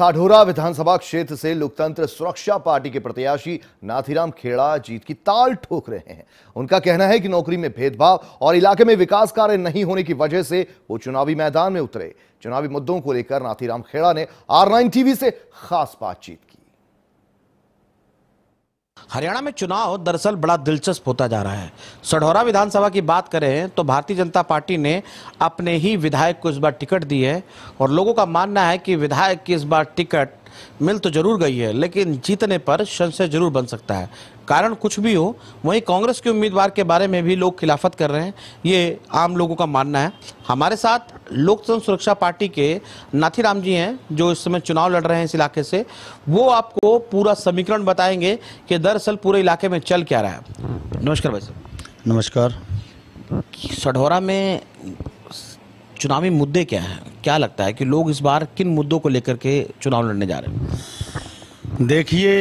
साढोरा विधानसभा क्षेत्र से लोकतंत्र सुरक्षा पार्टी के प्रत्याशी नाथीराम खेड़ा जीत की ताल ठोक रहे हैं उनका कहना है कि नौकरी में भेदभाव और इलाके में विकास कार्य नहीं होने की वजह से वो चुनावी मैदान में उतरे चुनावी मुद्दों को लेकर नाथीराम खेड़ा ने आर नाइन टीवी से खास बातचीत की हरियाणा में चुनाव दरअसल बड़ा दिलचस्प होता जा रहा है सढौरा विधानसभा की बात करें तो भारतीय जनता पार्टी ने अपने ही विधायक को इस बार टिकट दी है और लोगों का मानना है कि विधायक की इस बार टिकट मिल तो जरूर गई है लेकिन जीतने पर संशय जरूर बन सकता है कारण कुछ भी हो वहीं कांग्रेस के उम्मीदवार के बारे में भी लोग खिलाफत कर रहे हैं ये आम लोगों का मानना है हमारे साथ लोकतंत्र सुरक्षा पार्टी के नाथीराम जी हैं जो इस समय चुनाव लड़ रहे हैं इस इलाके से वो आपको पूरा समीकरण बताएंगे कि दरअसल पूरे इलाके में चल क्या रहा है नमस्कार भाई साहब नमस्कार सढौरा में चुनावी मुद्दे क्या हैं क्या लगता है कि लोग इस बार किन मुद्दों को लेकर के चुनाव लड़ने जा रहे हैं देखिए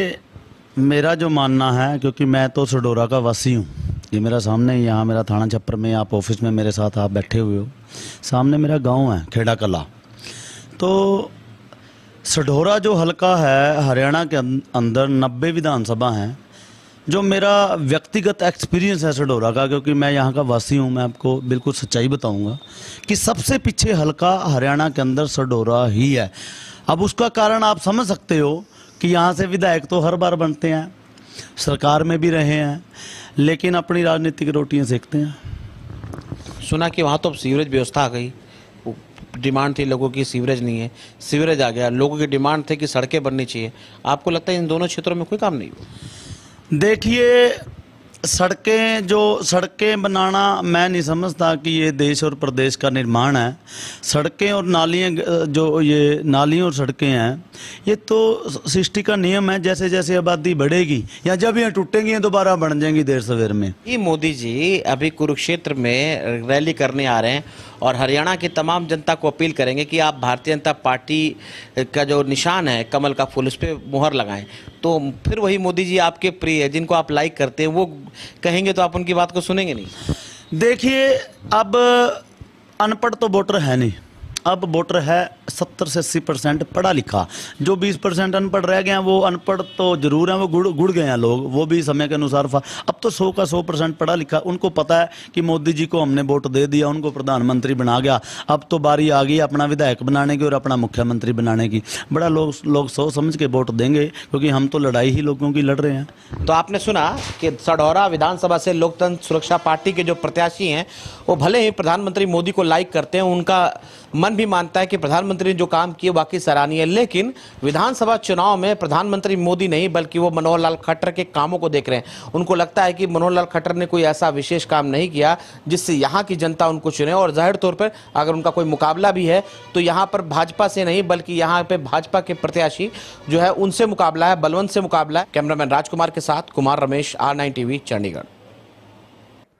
मेरा जो मानना है क्योंकि मैं तो सडोरा का वासी हूँ ये मेरा सामने ही यहाँ मेरा थाना छप्पर में आप ऑफिस में मेरे साथ आप बैठे हुए हो सामने मेरा गांव है खेड़ा कला तो सडोरा जो हलका है हरियाणा के अं-, अंदर नब्बे विधानसभा हैं जो मेरा व्यक्तिगत एक्सपीरियंस है सडोरा का क्योंकि मैं यहाँ का वासी हूँ मैं आपको बिल्कुल सच्चाई बताऊँगा कि सबसे पीछे हल्का हरियाणा के अंदर सडोरा ही है अब उसका कारण आप समझ सकते हो कि यहाँ से विधायक तो हर बार बनते हैं सरकार में भी रहे हैं लेकिन अपनी राजनीतिक रोटियाँ सेकते हैं सुना कि वहाँ तो अब सीवरेज व्यवस्था आ गई डिमांड थी लोगों की सीवरेज नहीं है सीवरेज आ गया लोगों की डिमांड थी कि सड़कें बननी चाहिए आपको लगता है इन दोनों क्षेत्रों में कोई काम नहीं हुआ देखिए सड़कें जो सड़कें बनाना मैं नहीं समझता कि ये देश और प्रदेश का निर्माण है सड़कें और नालियाँ जो ये नालियों और सड़कें हैं ये तो सृष्टि का नियम है जैसे जैसे आबादी बढ़ेगी या जब ये टूटेंगी दोबारा बन जाएंगी देर सवेर में ये मोदी जी अभी कुरुक्षेत्र में रैली करने आ रहे हैं और हरियाणा की तमाम जनता को अपील करेंगे कि आप भारतीय जनता पार्टी का जो निशान है कमल का फूल उस पर मुहर लगाएं तो फिर वही मोदी जी आपके प्रिय है जिनको आप लाइक करते हैं वो कहेंगे तो आप उनकी बात को सुनेंगे नहीं देखिए अब अनपढ़ तो वोटर है नहीं अब वोटर है सत्तर से अस्सी परसेंट पढ़ा लिखा जो बीस परसेंट अनपढ़ रह गए हैं वो अनपढ़ तो जरूर हैं वो गुड़ गुड़ गए हैं लोग वो भी समय के अनुसार अब तो सौ का सौ परसेंट पढ़ा लिखा उनको पता है कि मोदी जी को हमने वोट दे दिया उनको प्रधानमंत्री बना गया अब तो बारी आ गई अपना विधायक बनाने की और अपना मुख्यमंत्री बनाने की बड़ा लोग लोग सोच समझ के वोट देंगे क्योंकि हम तो लड़ाई ही लोगों की लड़ रहे हैं तो आपने सुना कि सडौरा विधानसभा से लोकतंत्र सुरक्षा पार्टी के जो प्रत्याशी हैं वो भले ही प्रधानमंत्री मोदी को लाइक करते हैं उनका मन मन भी मानता है कि प्रधानमंत्री ने जो काम किए वाकई सराहनीय लेकिन विधानसभा चुनाव में प्रधानमंत्री मोदी नहीं बल्कि वो मनोहर लाल खट्टर के कामों को देख रहे हैं उनको लगता है कि मनोहर लाल खट्टर ने कोई ऐसा विशेष काम नहीं किया जिससे यहाँ की जनता उनको चुने और जाहिर तौर पर अगर उनका कोई मुकाबला भी है तो यहाँ पर भाजपा से नहीं बल्कि यहाँ पर भाजपा के प्रत्याशी जो है उनसे मुकाबला है बलवंत से मुकाबला है कैमरामैन राजकुमार के साथ Kumar Ramesh R nine TV Chandigarh